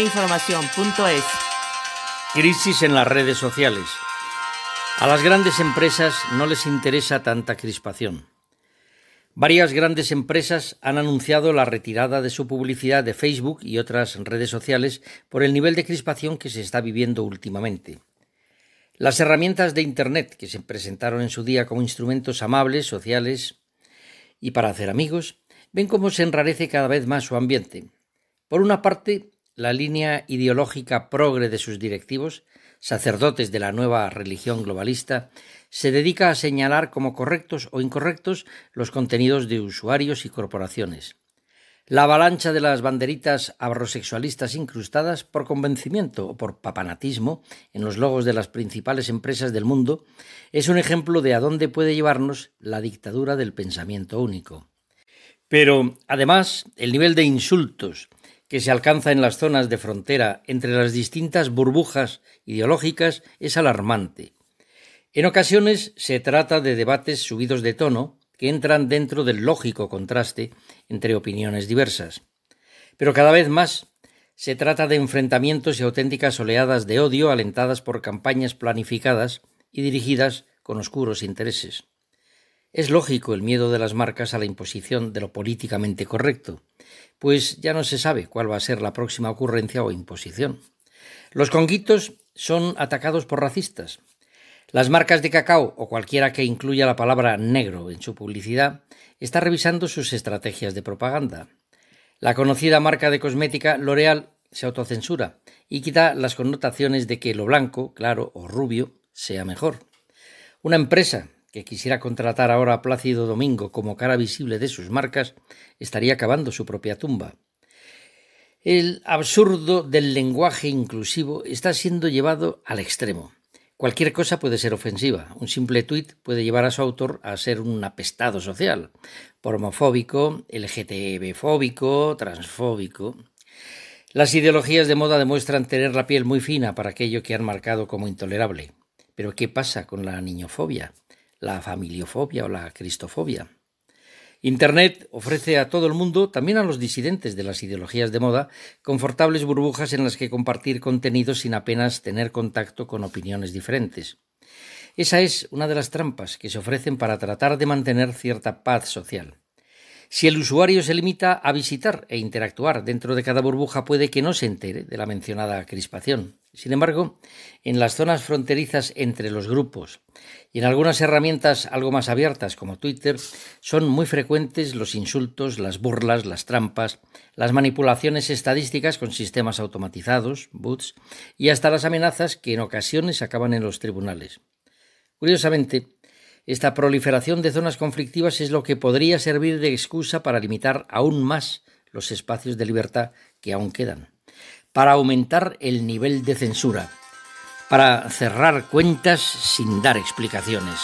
información.es Crisis en las redes sociales. A las grandes empresas no les interesa tanta crispación. Varias grandes empresas han anunciado la retirada de su publicidad de Facebook y otras redes sociales por el nivel de crispación que se está viviendo últimamente. Las herramientas de Internet que se presentaron en su día como instrumentos amables, sociales y para hacer amigos, ven cómo se enrarece cada vez más su ambiente. Por una parte, la línea ideológica progre de sus directivos, sacerdotes de la nueva religión globalista, se dedica a señalar como correctos o incorrectos los contenidos de usuarios y corporaciones. La avalancha de las banderitas abrosexualistas incrustadas por convencimiento o por papanatismo en los logos de las principales empresas del mundo es un ejemplo de a dónde puede llevarnos la dictadura del pensamiento único. Pero, además, el nivel de insultos, que se alcanza en las zonas de frontera entre las distintas burbujas ideológicas es alarmante. En ocasiones se trata de debates subidos de tono que entran dentro del lógico contraste entre opiniones diversas. Pero cada vez más se trata de enfrentamientos y auténticas oleadas de odio alentadas por campañas planificadas y dirigidas con oscuros intereses. Es lógico el miedo de las marcas a la imposición de lo políticamente correcto pues ya no se sabe cuál va a ser la próxima ocurrencia o imposición. Los conguitos son atacados por racistas. Las marcas de cacao o cualquiera que incluya la palabra negro en su publicidad está revisando sus estrategias de propaganda. La conocida marca de cosmética L'Oreal se autocensura y quita las connotaciones de que lo blanco, claro o rubio sea mejor. Una empresa que quisiera contratar ahora a Plácido Domingo como cara visible de sus marcas, estaría cavando su propia tumba. El absurdo del lenguaje inclusivo está siendo llevado al extremo. Cualquier cosa puede ser ofensiva. Un simple tuit puede llevar a su autor a ser un apestado social, por homofóbico, LGTB-fóbico, transfóbico. Las ideologías de moda demuestran tener la piel muy fina para aquello que han marcado como intolerable. Pero ¿qué pasa con la niñofobia? la familiofobia o la cristofobia. Internet ofrece a todo el mundo, también a los disidentes de las ideologías de moda, confortables burbujas en las que compartir contenido sin apenas tener contacto con opiniones diferentes. Esa es una de las trampas que se ofrecen para tratar de mantener cierta paz social. Si el usuario se limita a visitar e interactuar dentro de cada burbuja puede que no se entere de la mencionada crispación. Sin embargo, en las zonas fronterizas entre los grupos y en algunas herramientas algo más abiertas como Twitter, son muy frecuentes los insultos, las burlas, las trampas, las manipulaciones estadísticas con sistemas automatizados, bots, y hasta las amenazas que en ocasiones acaban en los tribunales. Curiosamente, esta proliferación de zonas conflictivas es lo que podría servir de excusa para limitar aún más los espacios de libertad que aún quedan, para aumentar el nivel de censura, para cerrar cuentas sin dar explicaciones.